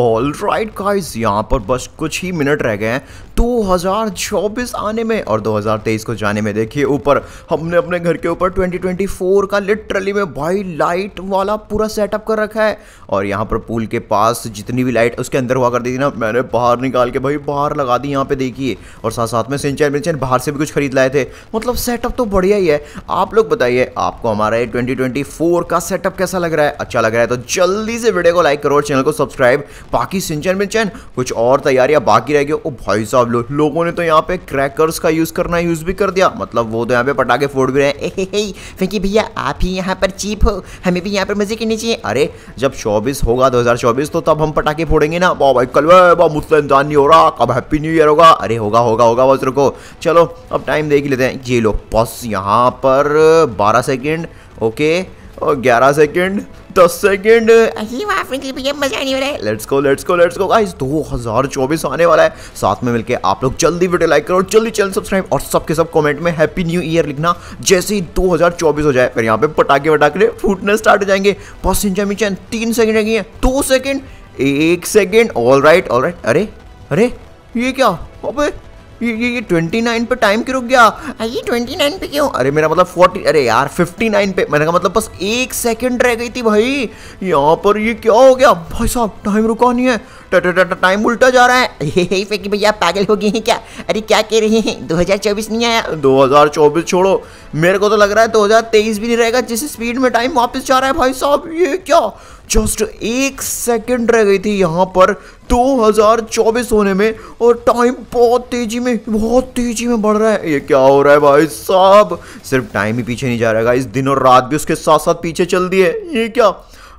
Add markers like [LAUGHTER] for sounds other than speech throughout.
All right guys यहाँ पर बस कुछ ही मिनट रह गए हैं 2024 आने में और 2023 को जाने में देखिए ऊपर हमने अपने घर के ऊपर 2024 का लिटरली में भाई लाइट वाला पूरा सेटअप कर रखा है और यहाँ पर पूल के पास जितनी भी लाइट उसके अंदर हुआ करती थी ना मैंने बाहर निकाल के भाई बाहर लगा दी यहाँ पे देखिए और साथ साथ में सिंचन विंचन बाहर से भी कुछ खरीद लाए थे मतलब सेटअप तो बढ़िया ही है आप लोग बताइए आपको हमारा ये ट्वेंटी का सेटअप कैसा लग रहा है अच्छा लग रहा है तो जल्दी से वीडियो को लाइक करो और चैनल को सब्सक्राइब बाकी सिंचन में चैन कुछ और तैयारियां बाकी रह गई ओ भाई साहब लो, लोगों ने तो यहाँ पे क्रैकर्स का यूज़ करना यूज़ भी कर दिया मतलब वो तो यहाँ पे पटाखे फोड़ भी रहे हैं [LAUGHS] भैया आप ही यहाँ पर चीप हो हमें भी यहाँ पर मज़े करनी चाहिए अरे जब चौबीस होगा दो तो तब हम पटाखे फोड़ेंगे ना वाह भाई कल वाह मुझसे इंसान नहीं हो रहा कब हैप्पी न्यू ईयर होगा अरे होगा होगा होगा बस रुको चलो अब टाइम देख लेते हैं ये लो बस यहाँ पर बारह सेकेंड ओके और ग्यारह सेकेंड द सेकेंड मजा नहीं हो आने वाला है साथ में मिलके आप लोग जल्दी वीडियो लाइक करो जल्दी चैनल सब्सक्राइब और सबके सब कमेंट में हैप्पी न्यू ईयर लिखना जैसे ही 2024 हो जाए फिर यहाँ पे पटाखे वटाखे फूटने स्टार्ट हो जाएंगे बस इंजा मिचन तीन सेकेंड लगी हैं दो सेकेंड एक second all right all right अरे अरे ये क्या अबे ये ये ये ट्वेंटी नाइन पे टाइम क्यों रुक गया ये ट्वेंटी नाइन पे क्यों अरे मेरा मतलब फोर्टी अरे यार फिफ्टी नाइन पे मैंने कहा मतलब बस एक सेकंड रह गई थी भाई यहाँ पर ये क्या हो गया भाई साहब टाइम रुका नहीं है टाइम उल्टा जा रहा है [LAUGHS] हे फेंकी भैया पागल हो गए हैं क्या अरे क्या कह रहे हैं 2024 नहीं आया 2024 छोड़ो मेरे को तो लग रहा है 2023 भी नहीं रहेगा जिस स्पीड में टाइम वापस जा रहा है भाई साहब ये क्या जस्ट एक सेकंड रह गई थी यहाँ पर 2024 होने में और टाइम बहुत तेजी में बहुत तेजी में बढ़ रहा है ये क्या हो रहा है भाई साहब सिर्फ टाइम ही पीछे नहीं जा रहा है इस दिन और रात भी उसके साथ साथ पीछे चल दिए ये क्या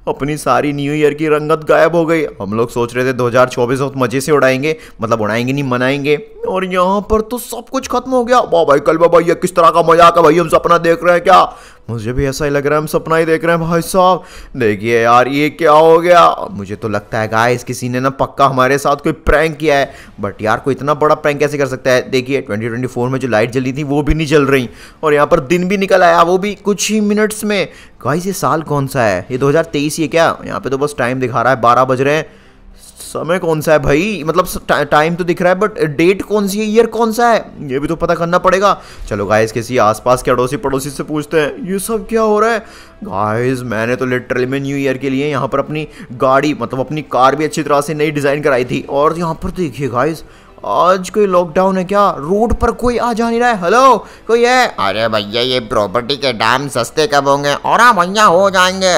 अपनी सारी न्यू ईयर की रंगत गायब हो गई हम लोग सोच रहे थे 2024 बहुत मज़े से उड़ाएंगे मतलब उड़ाएंगे नहीं मनाएंगे और यहाँ पर तो सब कुछ खत्म हो गया वाह भाई कल बाबा ये किस तरह का मजाक है भाई हम सपना देख रहे हैं क्या मुझे भी ऐसा ही लग रहा है हम सपना ही देख रहे हैं भाई साहब देखिए यार ये क्या हो गया मुझे तो लगता है गाइस किसी ने ना पक्का हमारे साथ कोई प्रैंक किया है बट यार कोई इतना बड़ा प्रैंक कैसे कर सकता है देखिए 2024 में जो लाइट जली थी वो भी नहीं जल रही और यहाँ पर दिन भी निकल आया वो भी कुछ ही मिनट्स में गाइस ये साल कौन सा है ये 2023 ही है क्या यहाँ पे तो बस टाइम दिखा रहा है बारह बज रहे हैं समय कौन सा है भाई मतलब टा, टाइम तो दिख रहा है बट डेट कौन सी है ईयर कौन सा है ये भी तो पता करना पड़ेगा चलो गाइस किसी आसपास के अड़ोसी पड़ोसी से पूछते हैं ये सब क्या हो रहा है गाइस मैंने तो लिटरली में न्यू ईयर के लिए यहाँ पर अपनी गाड़ी मतलब अपनी कार भी अच्छी तरह से नई डिज़ाइन कराई थी और यहाँ पर देखिए गाइज़ आज कोई लॉकडाउन है क्या रोड पर कोई आ जा नहीं रहा है हेलो कोई है अरे भैया ये प्रॉपर्टी के दाम सस्ते कब होंगे और हाँ भैया हो जाएंगे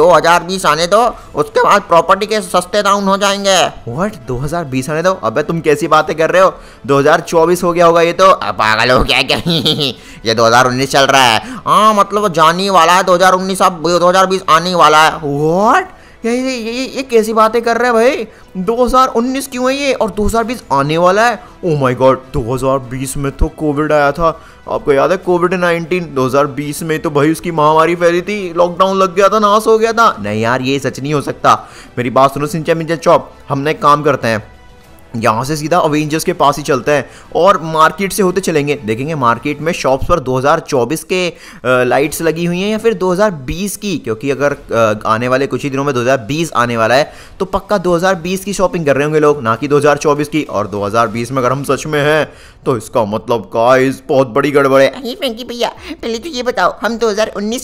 2020 आने दो उसके बाद प्रॉपर्टी के सस्ते डाउन हो जाएंगे वट 2020 आने दो अबे तुम कैसी बातें कर रहे हो 2024 हो गया होगा ये तो पागल हो गया क्या [LAUGHS] ये उन्नीस चल रहा है हाँ मतलब जाने वाला है उन्नीस अब बीस आने वाला है वॉट ये ये ये ये कैसी बातें कर रहे हैं भाई 2019 क्यों है ये और 2020 आने वाला है ओ माय गॉड 2020 में तो कोविड आया था आपको याद है कोविड 19 2020 में तो भाई उसकी महामारी फैली थी लॉकडाउन लग गया था नाश हो गया था नहीं यार ये सच नहीं हो सकता मेरी बात सुनो सिंचा मिंचा चौप हमने काम करते हैं यहाँ से सीधा अवेंजर्स के पास ही चलता है और मार्केट से होते चलेंगे देखेंगे मार्केट में शॉप्स पर 2024 के लाइट्स लगी हुई हैं या फिर 2020 की क्योंकि अगर आने वाले कुछ ही दिनों में 2020 आने वाला है तो पक्का 2020 की शॉपिंग कर रहे होंगे लोग ना कि 2024 की और 2020 में अगर हम सच में हैं तो इसका मतलब इस बहुत बड़ी गड़बड़ है फ्रेंकी भैया पहले तो ये बताओ हम दो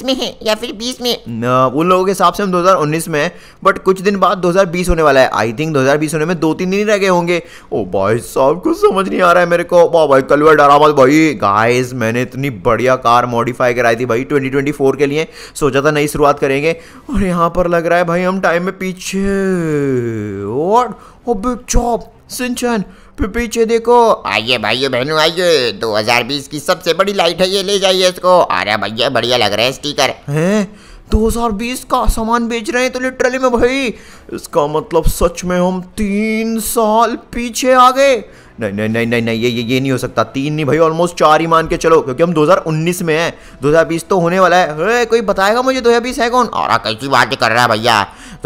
में हैं या फिर बीस में उन लोगों के हिसाब से हम दो में हैं बट कुछ दिन बाद दो होने वाला है आई थिंक दो होने में दो तीन दिन रह गए होंगे ओ भाई साहब कुछ समझ नहीं आ रहा है मेरे को वाह भाई कलवर डरा मत भाई गाइस मैंने इतनी बढ़िया कार मॉडिफाई कराई थी भाई 2024 के लिए सोचा था नई शुरुआत करेंगे और यहाँ पर लग रहा है भाई हम टाइम में पीछे और बिग चॉप सिंचन पीछे देखो आइए भाइयों बहनों आइए 2020 की सबसे बड़ी लाइट है ये ले जाइए इसको अरे भैया बढ़िया लग रहा है स्टीकर है 2020 का सामान बेच रहे हैं तो लिटरली में भाई इसका मतलब सच में हम तीन साल पीछे आ गए नहीं नहीं नहीं नहीं नहीं ये ये ये नहीं हो सकता तीन नहीं भाई ऑलमोस्ट चार ही मान के चलो क्योंकि हम 2019 में हैं 2020 तो होने वाला है कोई बताएगा मुझे 2020 है कौन और कैसी बात कर रहा है भैया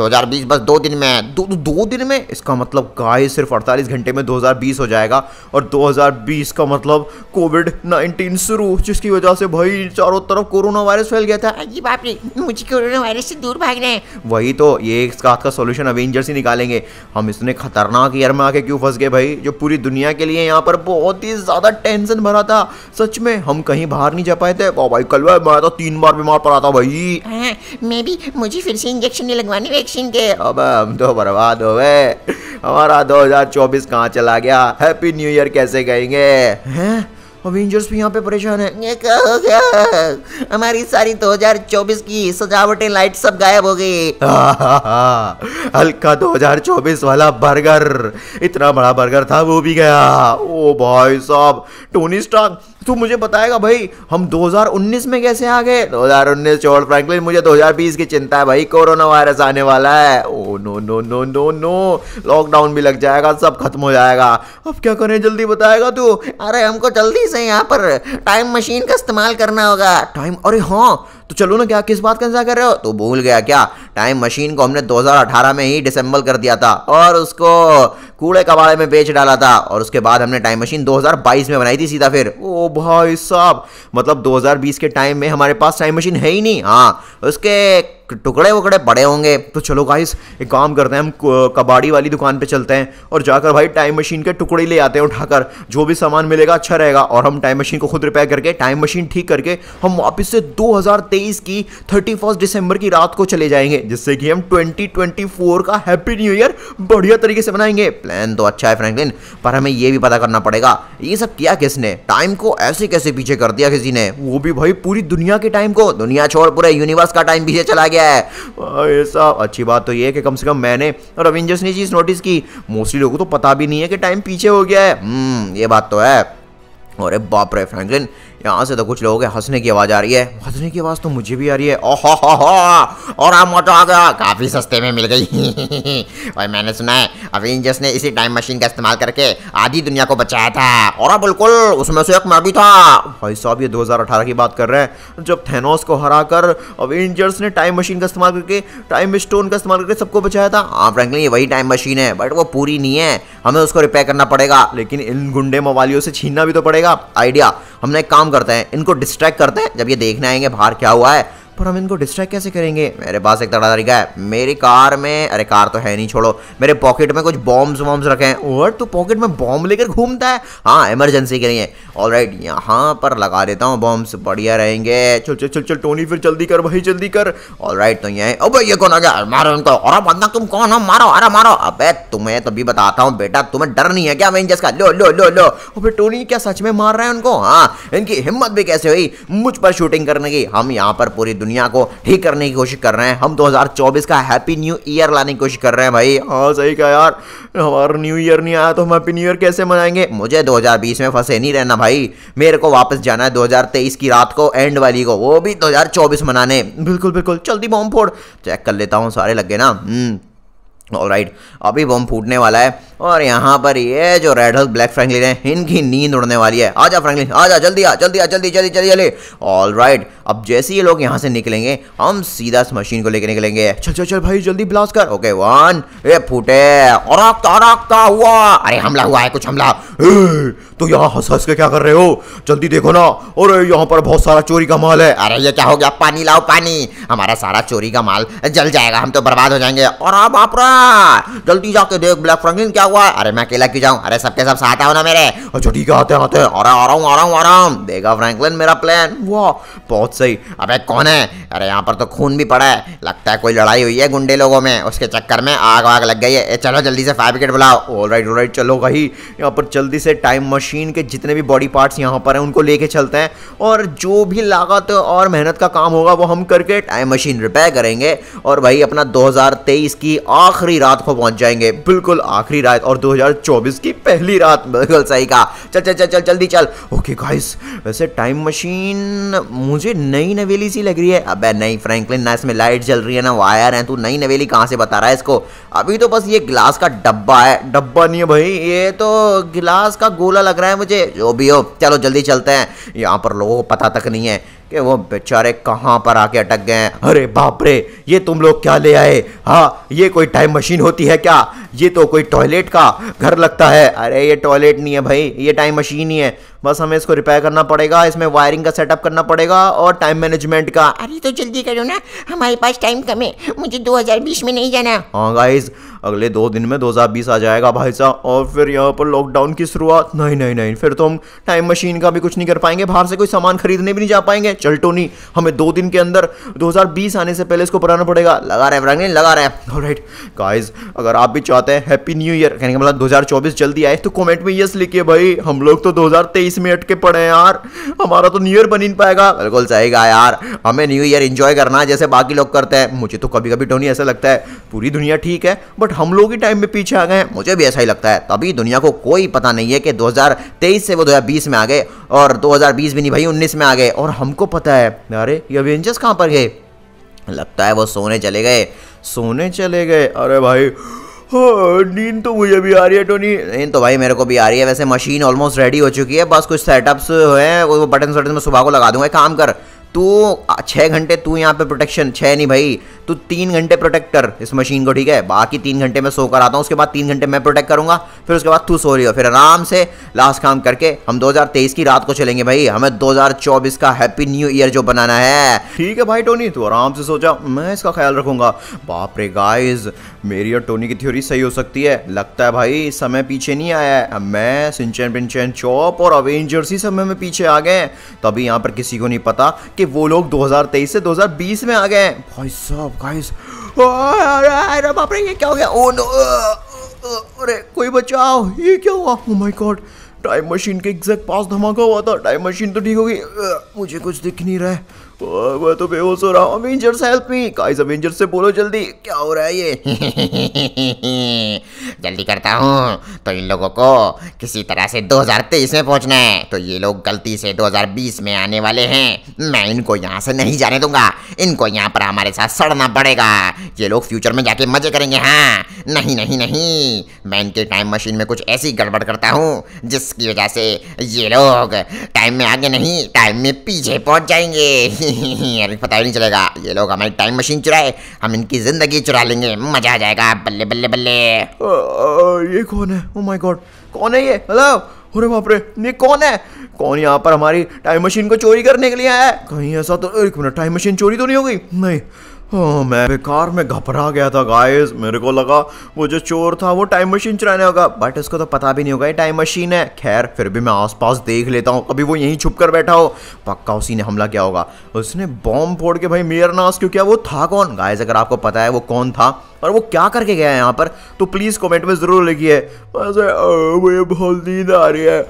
2020 बस दो दिन में है दो, दो दिन में इसका मतलब गाय सिर्फ अड़तालीस घंटे में 2020 हो जाएगा और 2020 का मतलब कोविड 19 शुरू जिसकी वजह से भाई चारों तरफ कोरोना वायरस फैल गया था अजी हाँ बाप रे मुझे कोरोना वायरस से दूर भागना है वही तो ये इसका का सोल्यूशन अवेंजर्स ही निकालेंगे हम इसने खतरनाक ईयर में आके क्यों फंस गए भाई जो पूरी दुनिया दुनिया के लिए यहाँ पर बहुत ही ज़्यादा टेंशन भरा था सच में हम कहीं बाहर नहीं जा पाए थे ओ भाई कल भाई मैं तो तीन बार बीमार पड़ा था भाई हाँ, मैं भी मुझे फिर से इंजेक्शन नहीं लगवाने वैक्सीन के अब हम तो बर्बाद हो गए हमारा 2024 कहाँ चला गया हैप्पी न्यू ईयर कैसे कहेंगे हैं हाँ, अवेंजर्स भी यहाँ पे परेशान है ये क्या हो गया हमारी सारी 2024 की सजावटें लाइट सब गायब हो गई [LAUGHS] हल्का 2024 वाला बर्गर इतना बड़ा बर्गर था वो भी गया ओ भाई साहब टोनी स्टॉक तू मुझे बताएगा भाई हम 2019 में कैसे आ गए 2019 छोड़ फ्रैंकलिन मुझे 2020 की चिंता है भाई कोरोना वायरस आने वाला है oh no no no no no lockdown भी लग जाएगा सब खत्म हो जाएगा अब क्या करें जल्दी बताएगा तू अरे हमको जल्दी से यहाँ पर टाइम मशीन का इस्तेमाल करना होगा टाइम अरे हाँ तो चलो ना क्या किस बात का इंतजार कर रहे हो तो भूल गया क्या टाइम मशीन को हमने 2018 में ही डिसम्बल कर दिया था और उसको कूड़े कबाड़े में बेच डाला था और उसके बाद हमने टाइम मशीन 2022 में बनाई थी सीधा फिर ओ भाई साहब मतलब 2020 के टाइम में हमारे पास टाइम मशीन है ही नहीं हाँ उसके टुकड़े वुकड़े बड़े होंगे तो चलो गाइस एक काम करते हैं हम कबाड़ी वाली दुकान पे चलते हैं और जाकर भाई टाइम मशीन के टुकड़े ले आते हैं उठाकर जो भी सामान मिलेगा अच्छा रहेगा और हम टाइम मशीन को खुद रिपेयर करके टाइम मशीन ठीक करके हम वापस से 2023 की थर्टी दिसंबर की रात को चले जाएंगे जिससे कि हम ट्वेंटी का हैप्पी न्यू ईयर बढ़िया तरीके से बनाएंगे प्लान तो अच्छा है फ्रैंकलिन पर हमें ये भी पता करना पड़ेगा ये सब किया किसने टाइम को ऐसे कैसे पीछे कर दिया किसी ने वो भी भाई पूरी दुनिया के टाइम को दुनिया छोड़ पूरे यूनिवर्स का टाइम पीछे चला गया है ये साहब अच्छी बात तो ये है कि कम से कम मैंने और अवेंजर्स ने चीज़ नोटिस की मोस्टली लोगों को तो पता भी नहीं है कि टाइम पीछे हो गया है हम्म, ये बात तो है अरे बाप रे फ्रैंकलिन यहाँ से तो कुछ लोगों के हंसने की आवाज़ आ रही है हंसने की आवाज़ तो मुझे भी आ रही है ओह हो हो और आप मोटो आ गया काफ़ी सस्ते में मिल गई और [LAUGHS] मैंने सुना है अवेंजर्स ने इसी टाइम मशीन का इस्तेमाल करके आधी दुनिया को बचाया था और बिल्कुल उसमें से एक मैं भी था भाई साहब ये 2018 की बात कर रहे हैं जब थेनोस को हरा कर अवेंजर्स ने टाइम मशीन का इस्तेमाल करके टाइम स्टोन का इस्तेमाल करके सबको बचाया था हाँ फ्रेंकली ये वही टाइम मशीन है बट वो पूरी नहीं है हमें उसको रिपेयर करना पड़ेगा लेकिन इन गुंडे मवालियों से छीनना भी तो पड़ेगा आइडिया हमने एक काम करते हैं इनको डिस्ट्रैक्ट करते हैं जब ये देखने आएंगे बाहर क्या हुआ है पर हम इनको डिस्ट्रैक्ट कैसे करेंगे मेरे पास एक तड़ा तरीका है मेरी कार में अरे कार तो है नहीं छोड़ो मेरे पॉकेट में कुछ बॉम्ब्स वॉम्ब्स रखे हैं और तो पॉकेट में बॉम्ब लेकर घूमता है हाँ इमरजेंसी के लिए ऑल राइट यहाँ पर लगा देता हूँ बॉम्ब्स बढ़िया रहेंगे चल चल चल चल टोनी फिर जल्दी कर भाई जल्दी कर ऑल राइट तो यहाँ अब ये कौन आ गया मारो उनको और बंदा तुम कौन हो मारो अरे मारो अब तुम्हें तो भी बताता हूँ बेटा तुम्हें डर नहीं है क्या मैं का लो लो लो लो अबे टोनी क्या सच में मार रहे हैं उनको हाँ इनकी हिम्मत भी कैसे हुई मुझ पर शूटिंग करने की हम यहाँ पर पूरी दुनिया को ठीक करने की कोशिश कर रहे हैं हम 2024 का हैप्पी न्यू ईयर लाने की कोशिश कर रहे हैं भाई हाँ सही कहा यार हमारा न्यू ईयर नहीं आया तो हम हैप्पी न्यू ईयर कैसे मनाएंगे मुझे 2020 में फंसे नहीं रहना भाई मेरे को वापस जाना है 2023 की रात को एंड वाली को वो भी 2024 मनाने बिल्कुल बिल्कुल जल्दी बॉम्ब फोड़ चेक कर लेता हूँ सारे लग गए ना हम्म। और राइट अभी बम फूटने वाला है और यहाँ पर ये जो रेड हल्क ब्लैक फ्रैंकलिन है इनकी नींद उड़ने वाली है आ जा फ्रैंकलिन आ जा जल्दी आ जल्दी आ जल्दी जल्दी जल्दी जल्दी ऑल राइट अब जैसे ये लोग यहाँ से निकलेंगे हम सीधा इस मशीन को लेकर निकलेंगे चल चल चल भाई जल्दी ब्लास्ट कर ओके वन ए फूटे और अराकता हुआ अरे हमला हुआ है कुछ हमला तो यहाँ हंस हंस के क्या कर रहे हो जल्दी देखो ना और यहाँ पर बहुत सारा चोरी का माल है अरे ये क्या हो गया पानी लाओ पानी हमारा सारा चोरी का माल जल जाएगा हम तो बर्बाद हो जाएंगे और आप जल्दी जाके देख ब्लैक फ्रैंकलिन क्या हुआ अरे मैं अकेला क्यों जाऊँ अरे सबके सब साथ आओ ना मेरे अच्छा ठीक है आते आते अरे आ रहा हूँ आ रहा हूँ आ रहा हूँ देगा फ्रैंकलिन मेरा प्लान वाह बहुत सही अबे कौन है अरे यहाँ पर तो खून भी पड़ा है लगता है कोई लड़ाई हुई है गुंडे लोगों में उसके चक्कर में आग वाग लग गई है चलो जल्दी से फायर ब्रिगेड बुलाओ ऑल राइट ऑल राइट चलो भाई यहाँ पर जल्दी से टाइम मशीन के जितने भी बॉडी पार्ट्स यहाँ पर हैं उनको लेके चलते हैं और जो भी लागत और मेहनत का काम होगा वो हम करके टाइम मशीन रिपेयर करेंगे और भाई अपना 2023 की आखिरी आखिरी रात को पहुंच जाएंगे बिल्कुल आखिरी रात और 2024 की पहली रात बिल्कुल सही कहा चल चल चल चल जल्दी चल ओके गाइस वैसे टाइम मशीन मुझे नई नवेली सी लग रही है अबे नहीं फ्रैंकलिन ना इसमें लाइट जल रही है ना वायर है तू नई नवेली कहाँ से बता रहा है इसको अभी तो बस ये गिलास का डब्बा है डब्बा नहीं है भाई ये तो गिलास का गोला लग रहा है मुझे जो भी हो चलो जल्दी चलते हैं यहाँ पर लोगों को पता तक नहीं है कि वो बेचारे कहाँ पर आके अटक गए हैं अरे बाप रे ये तुम लोग क्या ले आए हाँ ये कोई टाइम मशीन होती है क्या ये तो कोई टॉयलेट का घर लगता है अरे ये टॉयलेट नहीं है भाई ये टाइम मशीन ही है बस हमें इसको रिपेयर करना पड़ेगा इसमें वायरिंग का सेटअप करना पड़ेगा और टाइम मैनेजमेंट का अरे तो जल्दी करो ना हमारे पास टाइम कम है मुझे 2020 में नहीं जाना हाँ गाइज अगले दो दिन में 2020 आ जाएगा भाई साहब और फिर यहाँ पर लॉकडाउन की शुरुआत नहीं नहीं नहीं फिर तो हम टाइम मशीन का भी कुछ नहीं कर पाएंगे बाहर से कोई सामान खरीदने भी नहीं जा पाएंगे चल नहीं हमें दो दिन के अंदर 2020 आने से पहले इसको बनाना पड़ेगा लगा रहा है लगा रहा है गाइज अगर आप भी चाहते हैं हैप्पी न्यू ईयर कहने का मतलब दो जल्दी आए तो कॉमेंट में यस लिखिए भाई हम लोग तो दो बीस मिनट के पड़े हैं यार हमारा तो न्यू ईयर बन नहीं पाएगा बिल्कुल सही कहा यार हमें न्यू ईयर इन्जॉय करना है जैसे बाकी लोग करते हैं मुझे तो कभी कभी टोनी ऐसा लगता है पूरी दुनिया ठीक है बट हम लोग ही टाइम में पीछे आ गए हैं मुझे भी ऐसा ही लगता है तभी दुनिया को कोई पता नहीं है कि दो से वो दो में आ गए और दो भी नहीं भाई उन्नीस में आ गए और हमको पता है अरे ये अवेंजर्स कहाँ पर गए लगता है वो सोने चले गए सोने चले गए अरे भाई हाँ, नींद तो मुझे भी आ रही है टोनी नींद तो भाई मेरे को भी आ रही है वैसे मशीन ऑलमोस्ट रेडी हो चुकी है बस कुछ सेटअप्स हैं वो बटन सटन में सुबह को लगा दूंगा काम कर तू छः घंटे तू यहाँ पे प्रोटेक्शन छः नहीं भाई तू तीन घंटे प्रोटेक्टर इस मशीन को ठीक है बाकी तीन घंटे मैं सो कर आता हूँ उसके बाद तीन घंटे मैं प्रोटेक्ट करूँगा फिर उसके बाद तू सो रही हो फिर आराम से लास्ट काम करके हम 2023 की रात को चलेंगे भाई हमें 2024 का हैप्पी न्यू ईयर जो बनाना है ठीक है भाई टोनी तू आराम से सोचा मैं इसका ख्याल रखूंगा बाप रे गाइज मेरी और टोनी की थ्योरी सही हो सकती है लगता है भाई समय पीछे नहीं आया है मैं सिंचन पिंचन चौप और अवेंजर्स ही समय में पीछे आ गए तभी यहाँ पर किसी को नहीं पता कि वो लोग 2023 से 2020 में आ गए भाई साहब गाइस अरे बाप रे ये क्या हो गया ओ नो अरे कोई बचाओ ये क्या हुआ oh my god time machine के एग्जैक्ट पास धमाका हुआ था टाइम मशीन तो ठीक होगी मुझे कुछ दिख नहीं रहा है मैं तो बेहोश हो रहा हूँ Avengers help me guys Avengers से बोलो जल्दी क्या हो रहा है ये [LAUGHS] जल्दी करता हूँ तो इन लोगों को किसी तरह से 2023 में पहुँचना है तो ये लोग गलती से 2020 में आने वाले हैं मैं इनको यहाँ से नहीं जाने दूंगा इनको यहाँ पर हमारे साथ सड़ना पड़ेगा ये लोग फ्यूचर में जाके मजे करेंगे हाँ नहीं नहीं नहीं मैं इनके टाइम मशीन में कुछ ऐसी गड़बड़ करता हूँ जिसकी वजह से ये लोग टाइम में आगे नहीं टाइम में पीछे पहुँच जाएंगे [LAUGHS] [LAUGHS] अरे पता ही नहीं चलेगा ये लोग हमारी टाइम मशीन चुराए हम इनकी ज़िंदगी चुरा लेंगे मज़ा आ जाएगा बल्ले बल्ले बल्ले ये कौन है ओ माय गॉड कौन है ये हेलो अरे बाप रे ये कौन है कौन यहाँ पर हमारी टाइम मशीन को चोरी करने के लिए आया है कहीं ऐसा तो एक मिनट टाइम मशीन चोरी तो नहीं हो गई नहीं ओ, हाँ, मैं बेकार में घबरा गया था गाइस मेरे को लगा वो जो चोर था वो टाइम मशीन चलाने होगा बट इसको तो पता भी नहीं होगा ये टाइम मशीन है खैर फिर भी मैं आसपास देख लेता हूँ अभी वो यहीं छुप कर बैठा हो पक्का उसी ने हमला किया होगा उसने बॉम्ब फोड़ के भाई मेयर नास क्यों किया वो था कौन गाइस अगर आपको पता है वो कौन था और वो क्या करके गया है यहाँ पर तो प्लीज़ कॉमेंट में ज़रूर लिखिए बहुत नींद आ रही है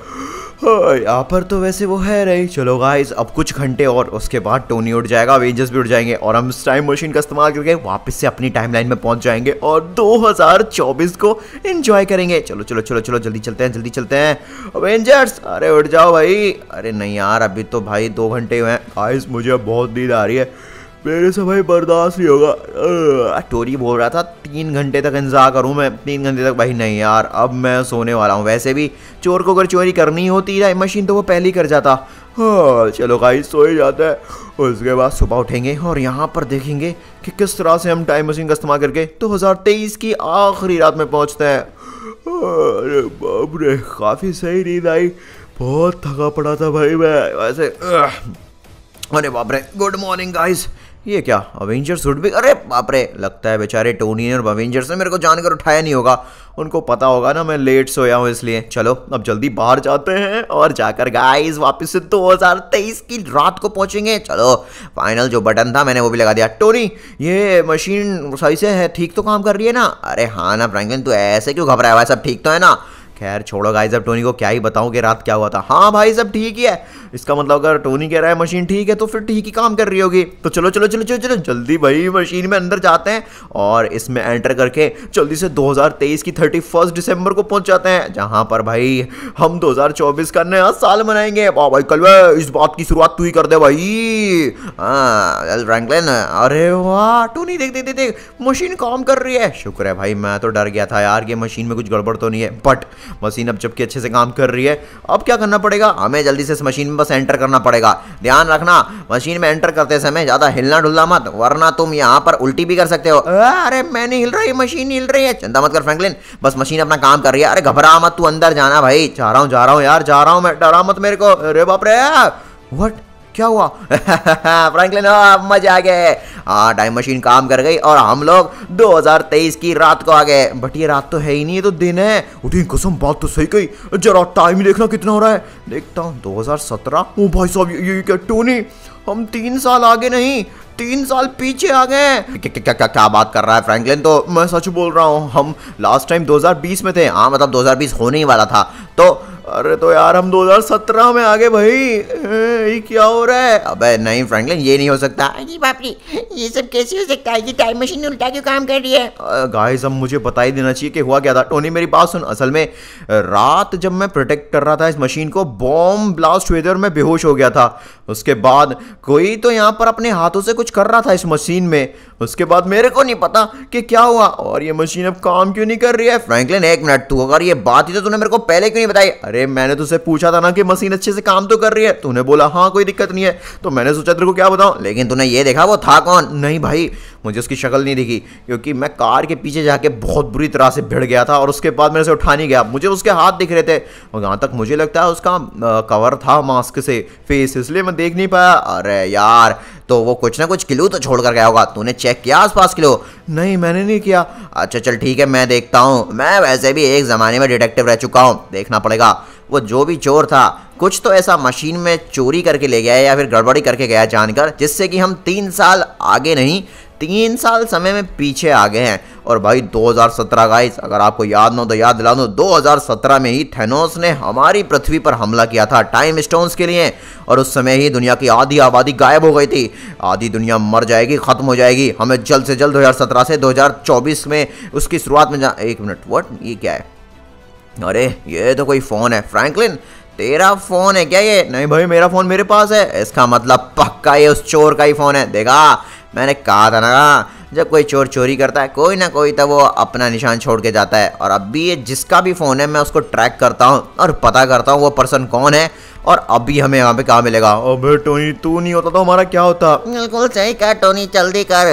हाँ, यहाँ पर तो वैसे वो है रही चलो गाइस अब कुछ घंटे और उसके बाद टोनी उठ जाएगा अवेंजर्स भी उठ जाएंगे और हम इस टाइम मशीन का इस्तेमाल करके वापस से अपनी टाइमलाइन में पहुंच जाएंगे और 2024 को एंजॉय करेंगे चलो चलो चलो चलो जल्दी चलते हैं जल्दी चलते हैं अवेंजर्स अरे उठ जाओ भाई अरे नहीं यार अभी तो भाई दो घंटे हुए हैं गाइस मुझे बहुत दीद आ रही है मेरे से भाई बर्दाश्त नहीं होगा टोरी बोल रहा था तीन घंटे तक इंतजार करूँ मैं तीन घंटे तक भाई नहीं यार अब मैं सोने वाला हूँ वैसे भी चोर को अगर चोरी करनी होती ना मशीन तो वो पहले ही कर जाता हाँ चलो भाई सो ही जाता है उसके बाद सुबह उठेंगे और यहाँ पर देखेंगे कि किस तरह से हम टाइम मशीन का इस्तेमाल करके तेईस की आखिरी रात में पहुँचते हैं अरे बाप रे काफ़ी सही नींद आई बहुत थका पड़ा था भाई मैं वैसे अरे बाप रे गुड मॉर्निंग गाइस ये क्या अवेंजर्स हुड भी अरे बाप रे लगता है बेचारे टोनी और अवेंजर्स ने मेरे को जानकर उठाया नहीं होगा उनको पता होगा ना मैं लेट सोया हूँ इसलिए चलो अब जल्दी बाहर जाते हैं और जाकर गाइस वापस से दो हजार तेईस की रात को पहुँचेंगे चलो फाइनल जो बटन था मैंने वो भी लगा दिया टोनी ये मशीन सही से है ठीक तो काम कर रही है ना अरे हाँ ना फ्रैंकलिन तू ऐसे क्यों घबराया हुआ सब ठीक तो है ना खैर छोड़ो गाइस अब टोनी को क्या ही बताऊँ कि रात क्या हुआ था हाँ भाई सब ठीक ही है इसका मतलब अगर टोनी कह रहा है मशीन ठीक है तो फिर ठीक ही काम कर रही होगी तो चलो चलो चलो चलो चलो जल्दी भाई मशीन में अंदर जाते हैं और इसमें एंटर करके जल्दी से 2023 की 31 दिसंबर को पहुंच जाते हैं जहां पर भाई हम 2024 का नया साल मनाएंगे वाह भाई कल इस बात की शुरुआत तू ही कर दे भाई फ्रैंकलिन हाँ, अरे वाह टोनी देख देख देख देख मशीन काम कर रही है शुक्र है भाई मैं तो डर गया था यार ये मशीन में कुछ गड़बड़ तो नहीं है बट मशीन अब जबकि अच्छे से काम कर रही है अब क्या करना पड़ेगा हमें जल्दी से इस मशीन में बस एंटर करना पड़ेगा ध्यान रखना मशीन में एंटर करते समय ज़्यादा हिलना ढुलना मत वरना तुम यहाँ पर उल्टी भी कर सकते हो अरे मैं नहीं हिल रही मशीन हिल रही है चिंता मत कर फ्रैंकलिन बस मशीन अपना काम कर रही है अरे घबरा मत तू अंदर जाना भाई जा रहा हूँ जा रहा हूँ यार जा रहा हूँ मैं डरा मत मेरे को अरे बाप रे वट क्या हुआ फ्रैंकलिन [LAUGHS] हाँ, मजा आ गए हाँ टाइम मशीन काम कर गई और हम लोग 2023 की रात को आ गए बट ये रात तो है ही नहीं ये तो दिन है उठी कसम बात तो सही कही जरा टाइम ही देखना कितना हो रहा है देखता हूँ 2017 ओ भाई साहब ये, ये क्या टोनी हम तीन साल आगे नहीं तीन साल पीछे आ गए क्या क्या क्या क्या बात कर रहा है फ्रैंकलिन तो मैं सच बोल रहा हूँ हम लास्ट टाइम 2020 में थे हाँ मतलब 2020 होने ही वाला था तो अरे तो यार हम 2017 में आ गए भाई ये क्या हो रहा है अबे नहीं फ्रैंकलिन ये नहीं हो सकता अरे बाप रे ये सब कैसे हो सकता है ये टाइम मशीन उल्टा क्यों काम कर रही है गाइस अब मुझे बता ही देना चाहिए कि हुआ क्या था टोनी मेरी बात सुन असल में रात जब मैं प्रोटेक्ट कर रहा था इस मशीन को बॉम्ब ब्लास्ट हुए थे और मैं बेहोश हो गया था उसके बाद कोई तो यहाँ पर अपने हाथों से कुछ कर रहा था इस मशीन में उसके बाद मेरे को नहीं पता कि क्या हुआ और ये मशीन अब काम क्यों नहीं कर रही है फ्रैंकलिन एक मिनट तू अगर ये बात ही तो तूने मेरे को पहले क्यों नहीं बताई अरे मैंने तुझसे पूछा था ना कि मशीन अच्छे से काम तो कर रही है तूने बोला हाँ कोई दिक्कत नहीं है तो मैंने सोचा तेरे को क्या बताऊँ लेकिन तूने ये देखा वो था कौन नहीं भाई मुझे उसकी शक्ल नहीं दिखी क्योंकि मैं कार के पीछे जाके बहुत बुरी तरह से भिड़ गया था और उसके बाद मेरे से उठा नहीं गया मुझे उसके हाथ दिख रहे थे और जहाँ तक मुझे लगता है उसका कवर था मास्क से फेस इसलिए मैं देख नहीं पाया अरे यार तो वो कुछ ना कुछ क्लू तो छोड़ कर गया होगा तूने चेक किया आसपास क्लू नहीं मैंने नहीं किया अच्छा चल ठीक है मैं देखता हूँ मैं वैसे भी एक ज़माने में डिटेक्टिव रह चुका हूँ देखना पड़ेगा वो जो भी चोर था कुछ तो ऐसा मशीन में चोरी करके ले गया है या फिर गड़बड़ी करके गया जानकर जिससे कि हम तीन साल आगे नहीं तीन साल समय में पीछे आ गए हैं और भाई 2017 गाइस अगर आपको याद ना हो तो याद दिला दो 2017 में ही थेनोस ने हमारी पृथ्वी पर हमला किया था टाइम स्टोन्स के लिए और उस समय ही दुनिया की आधी आबादी गायब हो गई थी आधी दुनिया मर जाएगी खत्म हो जाएगी हमें जल्द से जल्द 2017 से 2024 में उसकी शुरुआत में जा एक मिनट वट ये क्या है अरे ये तो कोई फ़ोन है फ्रैंकलिन तेरा फोन है क्या ये नहीं भाई मेरा फोन मेरे पास है इसका मतलब पक्का ये उस चोर का ही फोन है देखा मैंने कहा था ना जब कोई चोर चोरी करता है कोई ना कोई तो वो अपना निशान छोड़ के जाता है और अब भी ये जिसका भी फ़ोन है मैं उसको ट्रैक करता हूँ और पता करता हूँ वो पर्सन कौन है और अभी हमें यहाँ पे कहा मिलेगा अबे टोनी तू नहीं होता तो हमारा क्या होता बिल्कुल सही कहा टोनी जल्दी कर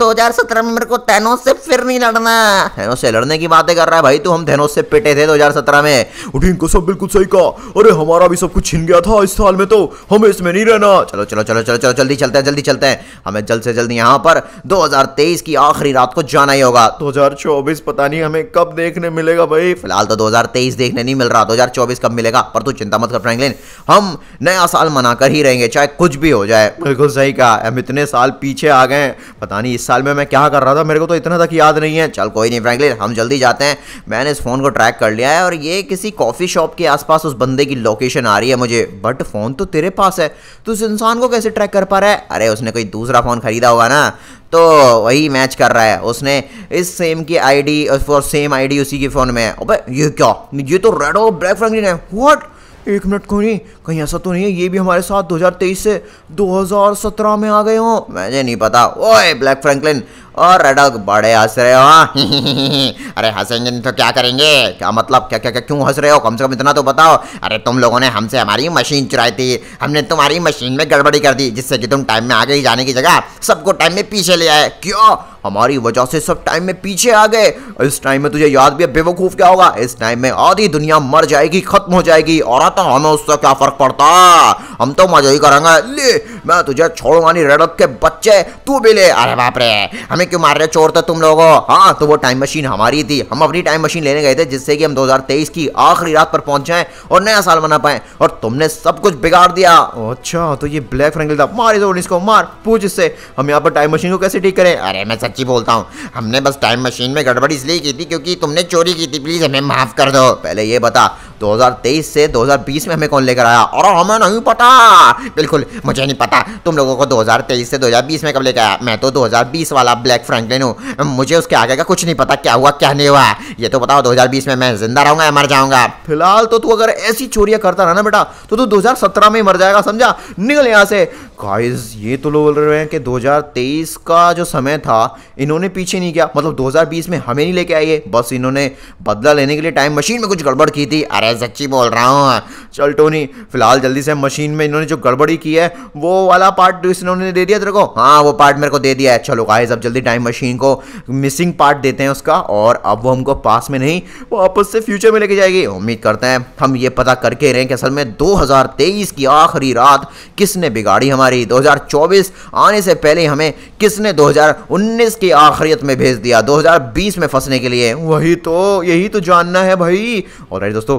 2017 में मेरे को थैनोस से फिर नहीं लड़ना थैनोस से लड़ने की बातें कर रहा है भाई तू हम थैनोस से पिटे थे 2017 में उठी इनको सब बिल्कुल सही कहा अरे हमारा भी सब कुछ छिन गया था इस साल में तो हमें इसमें नहीं रहना चलो चलो चलो चलो चलो जल्दी चलते हैं जल्दी चलते हैं हमें जल्द से जल्द यहाँ पर दो की आखिरी रात को जाना ही होगा दो पता नहीं हमें कब देखने मिलेगा भाई फिलहाल तो दो देखने नहीं मिल रहा दो कब मिलेगा पर तू चिंता मत कर फ्रैंकलिन हम नया साल मना कर ही रहेंगे चाहे कुछ भी हो जाए बिल्कुल सही कहा हम इतने साल पीछे आ गए पता नहीं इस साल में मैं क्या कर रहा था मेरे को तो इतना तक याद नहीं है चल कोई नहीं फ्रेंकली हम जल्दी जाते हैं मैंने इस फ़ोन को ट्रैक कर लिया है और ये किसी कॉफ़ी शॉप के आसपास उस बंदे की लोकेशन आ रही है मुझे बट फ़ोन तो तेरे पास है तो उस इंसान को कैसे ट्रैक कर पा रहा है अरे उसने कोई दूसरा फ़ोन ख़रीदा होगा ना तो वही मैच कर रहा है उसने इस सेम की आईडी और सेम आईडी उसी के फ़ोन में है अबे ये क्या ये तो रेड और ब्लैक फ्रेंकलिन है व्हाट एक मिनट को नहीं कहीं ऐसा तो नहीं है ये भी हमारे साथ 2023 से 2017 में आ गए हो मुझे नहीं पता ओए ब्लैक फ्रैंकलिन और रडक बड़े हंस रहे हो हाँ? [LAUGHS] अरे हंसेंगे नहीं तो क्या करेंगे क्या मतलब क्या क्या क्या क्यों हंस रहे हो कम से कम इतना तो बताओ अरे तुम लोगों ने हमसे हमारी मशीन चुराई थी हमने तुम्हारी मशीन में गड़बड़ी कर दी जिससे कि तुम टाइम में आगे जाने की जगह सबको टाइम में पीछे ले आए क्यों हमारी वजह से सब टाइम में पीछे आ गए इस टाइम में तुझे याद भी बेवकूफ़ क्या होगा इस टाइम में आधी दुनिया मर जाएगी खत्म हो जाएगी और आता हमें उससे क्या फ़र्क पड़ता हम तो मजा ही करेंगे ले मैं तुझे छोड़ूंगा नहीं रेडक के बच्चे तू भी ले अरे बाप रे हमें क्यों मार रहे चोर थे तो तुम लोगों हाँ तो वो टाइम मशीन हमारी थी हम अपनी टाइम मशीन लेने गए थे जिससे कि हम 2023 की आखिरी रात पर पहुंच जाए और नया साल मना पाए और तुमने सब कुछ बिगाड़ दिया अच्छा तो ये ब्लैक फ्रेंगल था मार इस इसको मार पूछ इससे हम यहाँ पर टाइम मशीन को कैसे ठीक करें अरे मैं सच्ची बोलता हूँ हमने बस टाइम मशीन में गड़बड़ी इसलिए की थी क्योंकि तुमने चोरी की थी प्लीज़ हमें माफ़ कर दो पहले ये बता 2023 से 2020 में हमें कौन लेकर आया और हमें नहीं पता हाँ, बिल्कुल मुझे नहीं पता तुम लोगों को 2023 से 2020 में कब लेके आया मैं तो 2020 वाला ब्लैक फ्रैंकलिन हूँ मुझे उसके आगे का कुछ नहीं पता क्या हुआ क्या नहीं हुआ ये तो बताओ 2020 में मैं जिंदा रहूंगा या मर जाऊंगा फिलहाल तो तू अगर ऐसी चोरियां करता रहा ना बेटा तो तू दो में मर जाएगा समझा निकल यहाँ से गाइस ये तो लोग बोल रहे हैं कि 2023 का जो समय था इन्होंने पीछे नहीं किया मतलब 2020 में हमें नहीं लेके आइए बस इन्होंने बदला लेने के लिए टाइम मशीन में कुछ गड़बड़ की थी अरे सच्ची बोल रहा हूँ चल टोनी फिलहाल जल्दी से मशीन में इन्होंने जो गड़बड़ी की है वो वाला पार्ट तो इन्होंने दे दिया तेरे को हाँ वो पार्ट मेरे को दे दिया है चलो गाइज अब जल्दी टाइम मशीन को मिसिंग पार्ट देते हैं उसका और अब वो हमको पास में नहीं वो आपस से फ्यूचर में लेके जाएगी उम्मीद करते हैं हम ये पता करके रहें कि असल में दो की आखिरी रात किसने बिगाड़ी हमारी हमारी 2024 आने से पहले हमें किसने 2019 की आखिरियत में भेज दिया 2020 में फंसने के लिए वही तो यही तो जानना है भाई और दोस्तों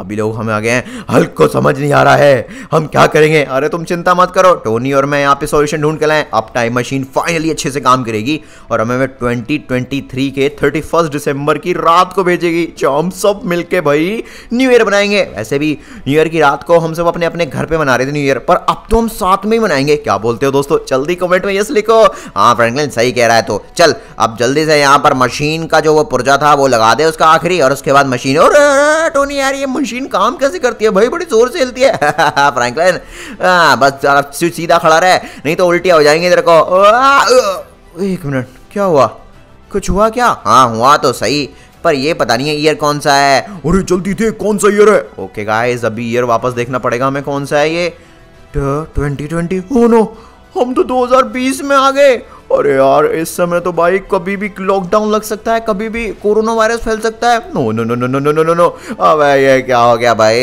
अभी लोग हमें आ गए हैं हल्क को समझ नहीं आ रहा है हम क्या करेंगे अरे तुम चिंता मत करो टोनी और मैं यहाँ पे सॉल्यूशन ढूंढ के लाए अब टाइम मशीन फाइनली अच्छे से काम करेगी और हमें ट्वेंटी ट्वेंटी थ्री के थर्टी फर्स्ट दिसंबर की रात को भेजेगी जो हम सब मिलके भाई न्यू ईयर बनाएंगे ऐसे भी न्यू ईयर की रात को हम सब अपने अपने घर पर मना रहे थे न्यू ईयर पर अब तो हम साथ में ही मनाएंगे क्या बोलते हो दोस्तों जल्दी कमेंट में यस लिखो हाँ फ्रेंकलिन सही कह रहा है तो चल अब जल्दी से यहाँ पर मशीन का जो वो पुर्जा था वो लगा दे उसका आखिरी और उसके बाद मशीन और टोनी यार ये मशीन काम कैसे करती है भाई बड़ी जोर से हिलती है फ्रैंकलिन [LAUGHS] हाँ, बस सीधा खड़ा रहे नहीं तो उल्टिया हो जाएंगे तेरे को एक मिनट क्या हुआ कुछ हुआ क्या हाँ हुआ तो सही पर ये पता नहीं है ईयर कौन सा है अरे जल्दी देख कौन सा ईयर है ओके गाइस अभी ईयर वापस देखना पड़ेगा हमें कौन सा है ये ट्वेंटी ट्वेंटी हो oh नो हम तो 2020 में आ गए अरे यार इस समय तो भाई कभी भी लॉकडाउन लग सकता है कभी भी कोरोना वायरस फैल सकता है no no no no no no no no no अब ये क्या हो गया भाई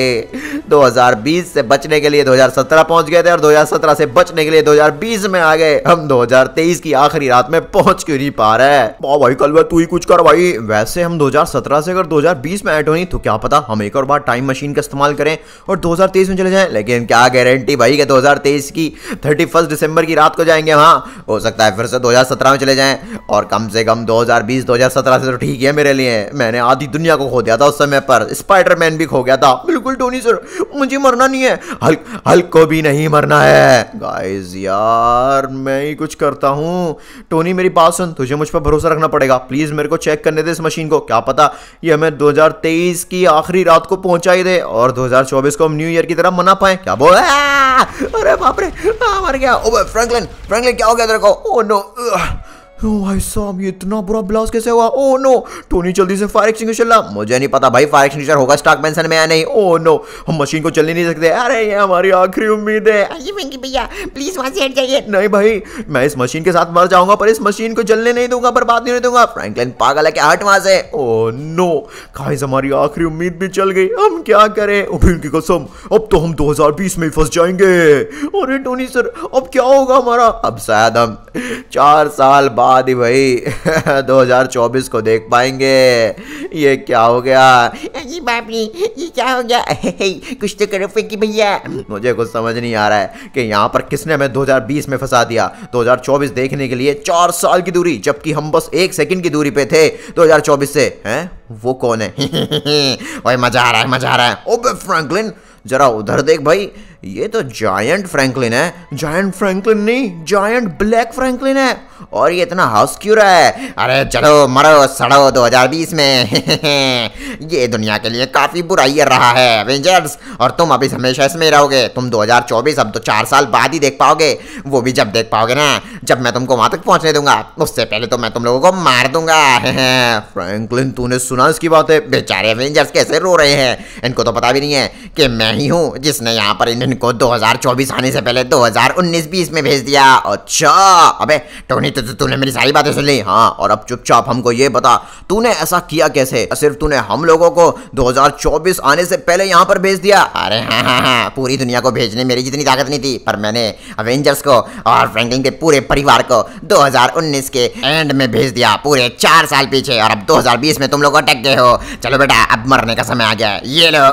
2020 से बचने के लिए 2017 पहुंच गए थे और 2017 से बचने के लिए 2020 में आ गए हम 2023 की आखिरी रात में पहुंच क्यों नहीं पा रहे हैं भाई कल तू ही कुछ कर भाई वैसे हम 2017 से अगर 2020 में ऐड होनी तो क्या पता हम एक और बार टाइम मशीन का इस्तेमाल करें और 2023 में चले जाएं लेकिन क्या गारंटी भाई कि 2023 की 31 दिसंबर की रात को जाएंगे वहां हो सकता है फिर से 2017 में चले जाएं और कम से कम 2020-2017 से तो ठीक है मेरे लिए मैंने आधी दुनिया को खो दिया था उस समय पर स्पाइडरमैन भी खो गया था बिल्कुल टोनी सर मुझे मरना नहीं है हल्क हल्क को भी नहीं मरना है गाइस यार मैं ही कुछ करता हूँ टोनी मेरी बात सुन तुझे मुझ पर भरोसा रखना पड़ेगा प्लीज़ मेरे को चेक करने दे इस मशीन को क्या पता ये हमें दो की आखिरी रात को पहुंचा ही दे और दो को हम न्यू ईयर की तरह मना पाए क्या बोल अरे बापरे रे हाँ, मर गया ओबे फ्रैंकलिन फ्रैंकलिन क्या हो गया तेरे को ओ oh, नो 饿 Oh, भाई साहब ये इतना बुरा ब्लाउज कैसे हुआ ओ नो टोनी जल्दी से फायर एक्सटिंग्विशर मुझे नहीं पता भाई फायर एक्सटिंग्विशर होगा स्टॉक मेंशन में या नहीं ओ oh, नो हम मशीन को चलने नहीं सकते अरे ये हमारी आखिरी उम्मीद है अरे भैया प्लीज वहां से हट जाइए नहीं भाई मैं इस मशीन के साथ मर जाऊंगा पर इस मशीन को चलने नहीं दूंगा पर बात नहीं दूंगा फ्रैंकलिन पागल है क्या हट वहां से ओ नो गाइस हमारी आखिरी उम्मीद भी चल गई हम क्या करें उठिन की कसम अब तो हम 2020 में फंस जाएंगे अरे टोनी सर अब क्या होगा हमारा अब शायद हम चार साल बाद आदि भाई 2024 [LAUGHS] को देख पाएंगे ये क्या हो गया ये बाप रे ये क्या हो गया [LAUGHS] कुछ तो करो फिंकी भैया मुझे कुछ समझ नहीं आ रहा है कि यहाँ पर किसने हमें 2020 में फंसा दिया 2024 देखने के लिए चार साल की दूरी जबकि हम बस एक सेकंड की दूरी पे थे 2024 से हैं वो कौन है [LAUGHS] ओए मजा आ रहा है मजा आ रहा है ओबे फ्रैंकलिन जरा उधर देख भाई ये तो जायंट फ्रैंकलिन है जायंट फ्रैंकलिन नहीं जायंट ब्लैक फ्रैंकलिन है और ये इतना हाउस क्यों रहा है अरे चलो मरो सड़ो 2020 में [LAUGHS] ये दुनिया के लिए काफ़ी बुराई रहा है एवेंजर्स और तुम अभी हमेशा इसमें ही रहोगे तुम 2024 अब तो चार साल बाद ही देख पाओगे वो भी जब देख पाओगे ना जब मैं तुमको वहाँ तक पहुँचने दूंगा उससे पहले तो मैं तुम लोगों को मार दूंगा फ्रैंकलिन [LAUGHS] तूने सुना इसकी बातें बेचारे एवेंजर्स कैसे रो रहे हैं इनको तो पता भी नहीं है कि मैं ही हूँ जिसने यहाँ पर इन्हें इनको 2024 आने से पहले 2019-20 में भेज दिया अच्छा अबे टोनी तो तूने मेरी सारी बातें सुन ली हाँ और अब चुपचाप हमको ये बता तूने ऐसा किया कैसे सिर्फ तूने हम लोगों को 2024 आने से पहले यहाँ पर भेज दिया अरे हाँ हाँ हाँ पूरी दुनिया को भेजने मेरी जितनी ताकत नहीं थी पर मैंने अवेंजर्स को और फ्रैंकलिन के पूरे परिवार को दो के एंड में भेज दिया पूरे चार साल पीछे और अब दो में तुम लोग अटक गए हो चलो बेटा अब मरने का समय आ गया ये लो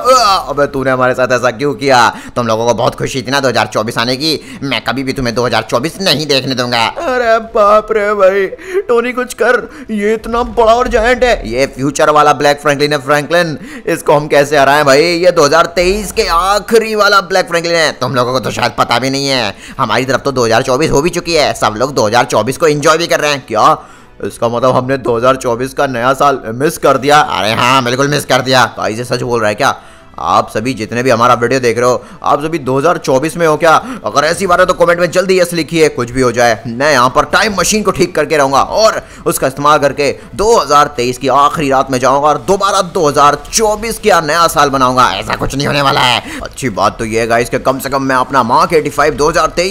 अबे तूने हमारे साथ ऐसा क्यों किया तुम लोगों को बहुत खुशी थी ना 2024 आने की मैं कभी भी तुम्हें 2024 नहीं देखने दूंगा अरे बाप रे भाई टोनी कुछ कर ये इतना बड़ा और जायंट है ये फ्यूचर वाला ब्लैक फ्रैंकलिन है फ्रैंकलिन इसको हम कैसे हराएं भाई ये 2023 के आखिरी वाला ब्लैक फ्रैंकलिन है तुम लोगों को तो शायद पता भी नहीं है हमारी तरफ तो 2024 हो भी चुकी है सब लोग 2024 को एंजॉय भी कर रहे हैं क्या इसका मतलब हमने 2024 का नया साल मिस कर दिया अरे हाँ बिल्कुल मिस कर दिया भाई से सच बोल रहा है क्या आप सभी जितने भी हमारा वीडियो देख रहे हो आप सभी 2024 में हो क्या अगर ऐसी बात है तो कमेंट में जल्दी यस लिखिए कुछ भी हो जाए मैं यहाँ पर टाइम मशीन को ठीक करके रहूँगा और उसका इस्तेमाल करके 2023 की आखिरी रात में जाऊँगा और दोबारा 2024 का नया साल बनाऊंगा ऐसा कुछ नहीं होने वाला है अच्छी बात तो यह है कि कम से कम मैं अपना मार्क एटी फाइव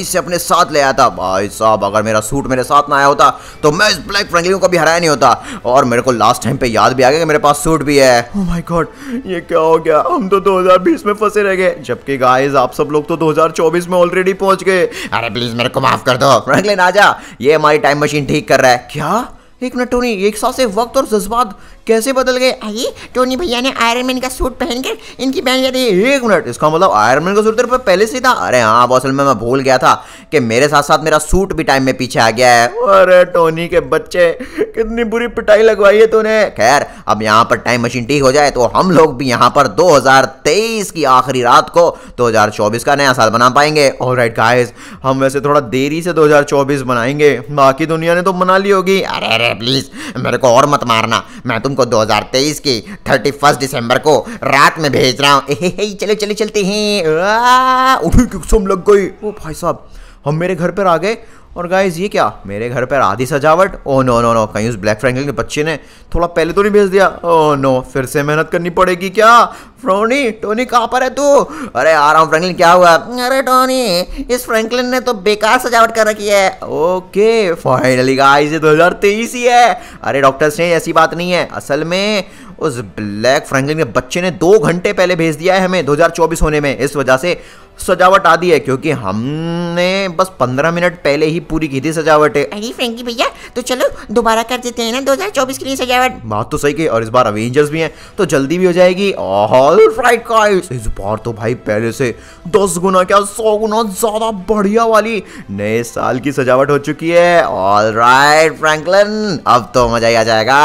से अपने साथ ले आया था भाई साहब अगर मेरा सूट मेरे साथ ना आया होता तो मैं इस ब्लैक फ्रेंकलिन को भी हराया नहीं होता और मेरे को लास्ट टाइम पे याद भी आ गया कि मेरे पास सूट भी है ओ oh गॉड ये क्या हो गया हम तो 2020 में फंसे रह गए जबकि गाइस आप सब लोग तो 2024 में ऑलरेडी पहुंच गए अरे प्लीज मेरे को माफ कर दो फ्रैंकलिन आजा ये हमारी टाइम मशीन ठीक कर रहा है क्या एक मिनट टोनी एक साथ से वक्त और जज्बात कैसे बदल गए आइए टोनी भैया ने आयरन मैन का सूट पहनकर इनकी बहन कहती है एक मिनट इसका मतलब आयरन मैन का सूट तेरे पहले से था अरे हाँ अब असल में मैं भूल गया था कि मेरे साथ साथ मेरा सूट भी टाइम में पीछे आ गया है अरे टोनी के बच्चे कितनी बुरी पिटाई लगवाई है तूने खैर अब यहाँ पर टाइम मशीन ठीक हो जाए तो हम लोग भी यहाँ पर 2023 की आखिरी रात को 2024 का नया साल बना पाएंगे और राइट गाइज हम वैसे थोड़ा देरी से 2024 बनाएंगे बाकी दुनिया ने तो मना ली होगी अरे अरे प्लीज़ मेरे को और मत मारना मैं तुमको को 2023 की 31 दिसंबर को रात में भेज रहा हूँ [LAUGHS] चलो चले चलते हैं उठी लग गई ओ भाई साहब हम मेरे घर पर आ गए और गाइज ये क्या मेरे घर पर आधी सजावट ओ नो नो नो कहीं उस ब्लैक फ्रेंगल के बच्चे ने थोड़ा पहले तो नहीं भेज दिया ओ oh, नो फिर से मेहनत करनी पड़ेगी क्या फ्रोनी टोनी कहाँ पर है तू अरे आ रहा हूँ फ्रेंकलिन क्या हुआ अरे टोनी इस फ्रेंकलिन ने तो बेकार सजावट कर रखी है ओके फाइनली गाइस ये दो हजार तेईस ही है अरे डॉक्टर से ऐसी बात नहीं है असल में उस ब्लैक फ्रेंकलिन के बच्चे ने दो घंटे पहले भेज दिया है हमें 2024 होने में इस वजह से सजावट आदि है क्योंकि हमने बस पंद्रह मिनट पहले ही पूरी की थी सजावट अरे फ्रेंकी भैया तो चलो दोबारा कर देते हैं ना 2024 के लिए सजावट बात तो सही की और इस बार अवेंजर्स भी हैं तो जल्दी भी हो जाएगी राइट गाइस इस बार तो भाई पहले से दस गुना क्या सौ गुना ज्यादा बढ़िया वाली नए साल की सजावट हो चुकी है ऑल राइट फ्रेंकलन अब तो मजा ही आ जाएगा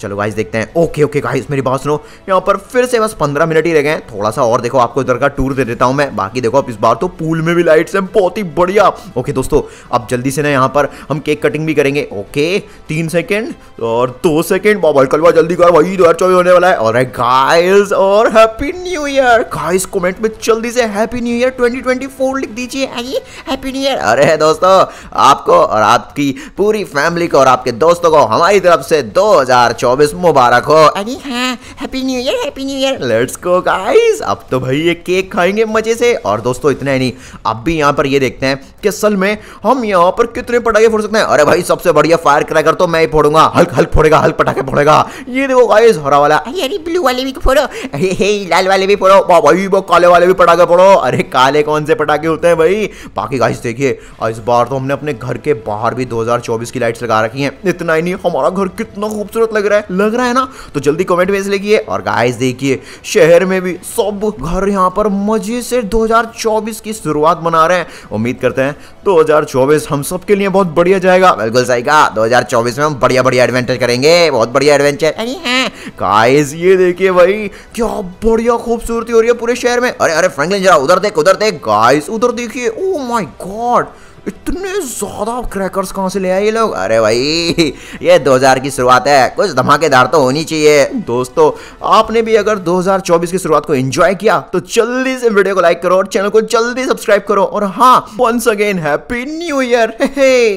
चलो गाइस देखते हैं ओके ओके गाइस मेरी बात सुनो यहाँ पर फिर से बस पंद्रह मिनट ही रह गए थोड़ा सा और देखो आपको इधर का टूर दे देता हूँ मैं बाकी देखो अब इस बार तो पूल में भी लाइट्स हैं बहुत ही बढ़िया ओके दोस्तों अब जल्दी से ना यहाँ पर हम केक कटिंग भी करेंगे ओके तीन सेकेंड और दो सेकेंड बाबा कलवा जल्दी कर वही दो तो होने वाला है और गाइस और happy new year guys comment में जल्दी से हैप्पी न्यू ईयर 2024 लिख दीजिए आइए हैप्पी न्यू ईयर अरे दोस्तों आपको और आपकी पूरी फैमिली को और आपके दोस्तों को हमारी तरफ से 2024 मुबारक हो अरे हाँ happy new year happy new year let's go guys अब तो भाई ये केक खाएंगे मजे से और दोस्तों इतना ही नहीं अब भी यहाँ पर ये देखते हैं कि असल में हम यहाँ पर कितने पटाखे फोड़ सकते हैं अरे भाई सबसे बढ़िया फायर क्रैकर तो मैं ही फोड़ूंगा हल्क हल्क फोड़ेगा हल्क पटाखे फोड़ेगा ये देखो गाइस हरा वाला अरे ब्लू वाले भी फोड़ो अरे हे लाल वाले भी फोड़ो भाई वो काले वाले भी पटाखे फोड़ो अरे काले कौन से पटाखे होते हैं भाई बाकी गाइस देखिए इस बार तो हमने अपने घर के बाहर भी 2024 की लाइट्स लगा रखी है इतना ही नहीं हमारा घर कितना खूबसूरत लग रहा है लग रहा है ना तो जल्दी कमेंट भेज इसलिए और गाइस देखिए शहर में भी सब घर यहाँ पर मजे से दो 2024 की शुरुआत बना रहे हैं उम्मीद करते हैं 2024 हम सबके लिए बहुत बढ़िया जाएगा बिल्कुल सही कहा 2024 में हम बढ़िया बढ़िया एडवेंचर करेंगे बहुत बढ़िया एडवेंचर अरे हैं गाइस ये देखिए भाई क्या बढ़िया खूबसूरती हो रही है पूरे शहर में अरे अरे फ्रैंकलिन जरा उधर देख उधर देख गाइस उधर देखिए ओ माय गॉड इतने ज़्यादा क्रैकर्स कहाँ से ले आए ये लोग अरे भाई ये 2000 की शुरुआत है कुछ धमाकेदार तो होनी चाहिए दोस्तों आपने भी अगर 2024 की शुरुआत को एंजॉय किया तो जल्दी से वीडियो को लाइक करो और चैनल को जल्दी सब्सक्राइब करो और हाँ once again happy new year